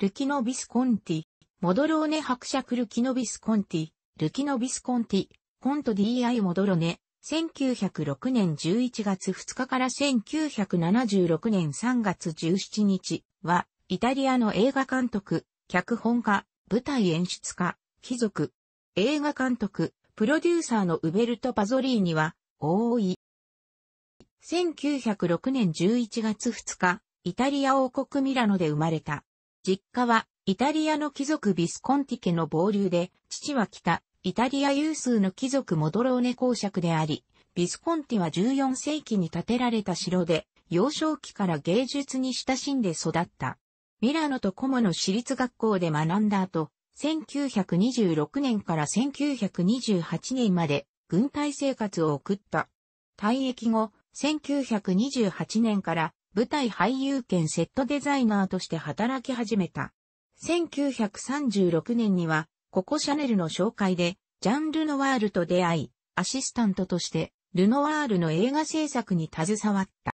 ルキノ・ビスコンティ、モドローネ伯爵ルキノ・ビスコンティ、ルキノ・ビスコンティ、コント DI モドロネ、1906年11月2日から1976年3月17日は、イタリアの映画監督、脚本家、舞台演出家、貴族、映画監督、プロデューサーのウベルト・パゾリーには、大井。1906年11月2日、イタリア王国ミラノで生まれた。実家はイタリアの貴族ビスコンティ家の傍流で、父は北、イタリア有数の貴族モドローネ公爵であり、ビスコンティは14世紀に建てられた城で、幼少期から芸術に親しんで育った。ミラノとコモの私立学校で学んだ後、1926年から1928年まで軍隊生活を送った。退役後、1928年から舞台俳優兼セットデザイナーとして働き始めた。1936年には、ココ・シャネルの紹介で、ジャン・ルノワールと出会い、アシスタントとして、ルノワールの映画制作に携わった。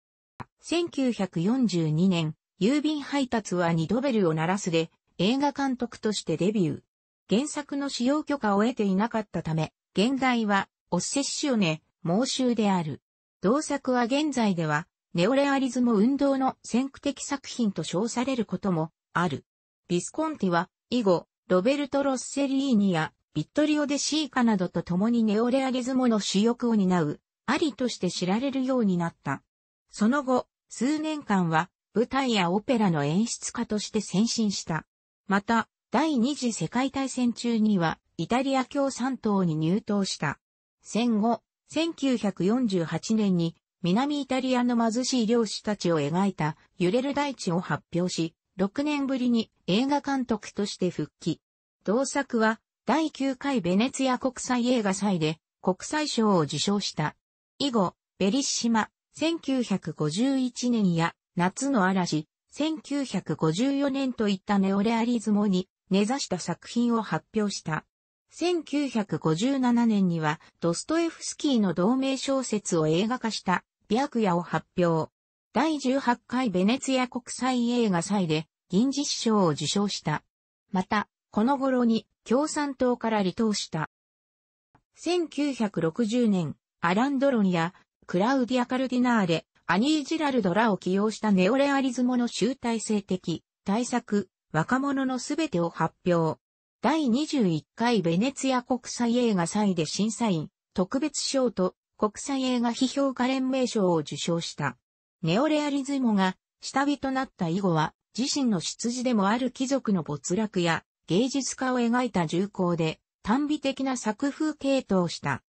1942年、郵便配達は二度ベルを鳴らすで、映画監督としてデビュー。原作の使用許可を得ていなかったため、現代は、オッセッシオネ、猛衆である。同作は現在では、ネオレアリズム運動の先駆的作品と称されることもある。ビスコンティは、以後、ロベルト・ロッセリーニやビットリオ・デ・シーカなどと共にネオレアリズムの主翼を担う、ありとして知られるようになった。その後、数年間は、舞台やオペラの演出家として先進した。また、第二次世界大戦中には、イタリア共産党に入党した。戦後、1948年に南イタリアの貧しい漁師たちを描いた揺れる大地を発表し、6年ぶりに映画監督として復帰。同作は第9回ベネツィア国際映画祭で国際賞を受賞した。以後、ベリッシマ、1951年や夏の嵐、1954年といったネオレアリズムに根ざした作品を発表した。1957年にはドストエフスキーの同名小説を映画化した白夜を発表。第18回ベネツィア国際映画祭で銀獅子賞を受賞した。また、この頃に共産党から離党した。1960年、アラン・ドロンやクラウディア・カルディナーレ、アニー・ジラルドらを起用したネオレアリズムの集大成的、対策、若者のすべてを発表。第21回ベネツィア国際映画祭で審査員、特別賞と国際映画批評家連盟賞を受賞した。ネオレアリズムが下火となった以後は、自身の出自でもある貴族の没落や芸術家を描いた重厚で、短美的な作風系統をした。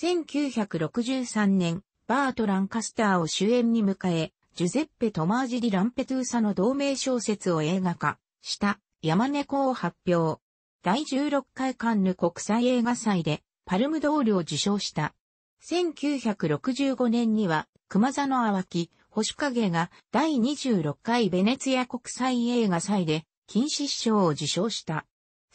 1963年、バート・ランカスターを主演に迎え、ジュゼッペ・トマージリ・ランペトゥーサの同名小説を映画化した山猫を発表。第16回カンヌ国際映画祭でパルムドールを受賞した1965年には、熊座の淡き、星影が第26回ベネツィア国際映画祭で金獅子賞を受賞した。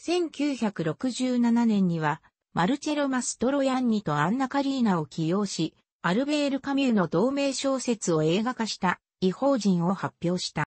1967年には、マルチェロ・マストロヤンニとアンナ・カリーナを起用し、アルベール・カミューの同名小説を映画化した異邦人を発表した。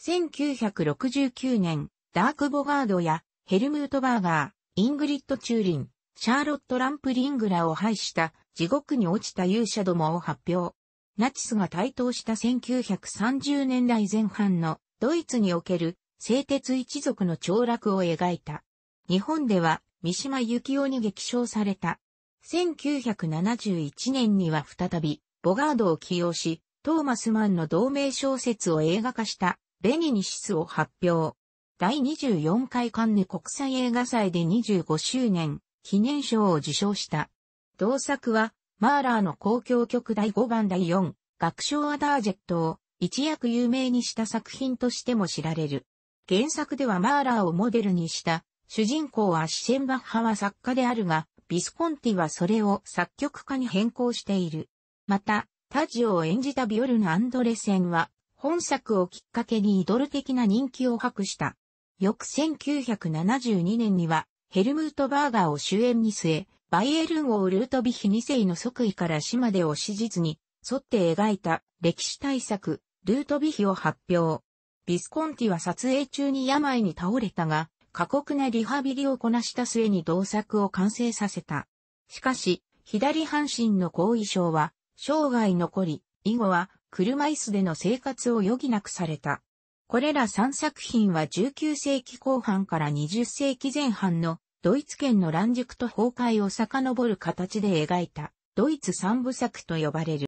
1969年、ダーク・ボガードやヘルムート・バーガー、イングリッド・チューリン、シャーロット・ランプリングらを廃した地獄に落ちた勇者どもを発表。ナチスが台頭した1930年代前半のドイツにおける製鉄一族の凋落を描いた。日本では三島幸雄に激賞された。1971年には再びボガードを起用し、トーマスマンの同名小説を映画化したベニニシスを発表。第24回カンヌ国際映画祭で25周年記念賞を受賞した。同作は、マーラーの公共曲第5番第4、学章アダージェットを一躍有名にした作品としても知られる。原作ではマーラーをモデルにした主人公アッシェンバッハは作家であるが、ビスコンティはそれを作曲家に変更している。また、タジオを演じたビオルナ・アンドレセンは、本作をきっかけにイドル的な人気を博した。翌1972年には、ヘルムート・バーガーを主演に据え、バイエルン王ルートヴィヒ2世の即位から死までを史実に沿って描いた歴史大作、ルートヴィヒを発表。ビスコンティは撮影中に病に倒れたが、過酷なリハビリをこなした末に同作を完成させた。しかし、左半身の後遺症は、生涯残り、以後は、車椅子での生活を余儀なくされた。これら3作品は19世紀後半から20世紀前半のドイツ圏の乱熟と崩壊を遡る形で描いた、ドイツ三部作と呼ばれる。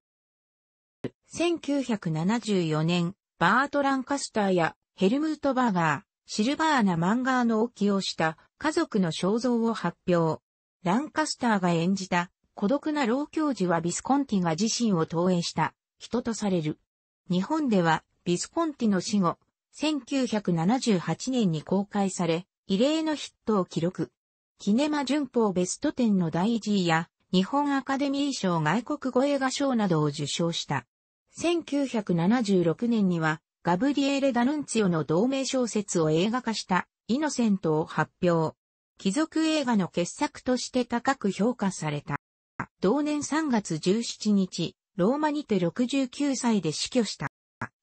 1974年、バート・ランカスターやヘルムート・バーガー、シルバーナ・マンガーのを起用した家族の肖像を発表。ランカスターが演じた孤独な老教授はビスコンティが自身を投影した人とされる。日本ではビスコンティの死後、1978年に公開され、異例のヒットを記録。キネマ旬報ベスト10の第1位や、日本アカデミー賞外国語映画賞などを受賞した。1976年には、ガブリエーレ・ダヌンツィオの同名小説を映画化した、イノセントを発表。貴族映画の傑作として高く評価された。同年3月17日、ローマにて69歳で死去した。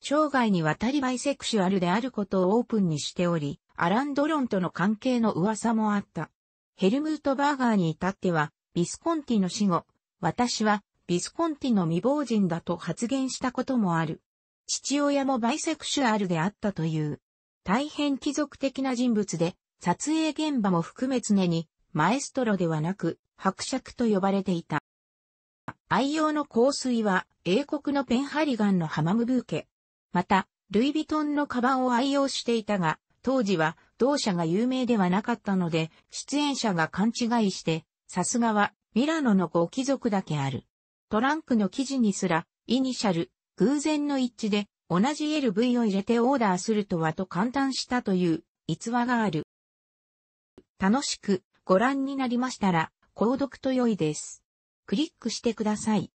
生涯にわたりバイセクシュアルであることをオープンにしており、アラン・ドロンとの関係の噂もあった。ヘルムート・バーガーに至っては、ビスコンティの死後、私はビスコンティの未亡人だと発言したこともある。父親もバイセクシュアルであったという。大変貴族的な人物で、撮影現場も含め常に、マエストロではなく、伯爵と呼ばれていた。愛用の香水は、英国のペンハリガンのハマムブーケ。また、ルイ・ヴィトンのカバンを愛用していたが、当時は同社が有名ではなかったので、出演者が勘違いして、さすがはミラノのご貴族だけある。トランクの記事にすら、イニシャル、偶然の一致で、同じ LV を入れてオーダーするとはと簡単したという逸話がある。楽しくご覧になりましたら、購読と良いです。クリックしてください。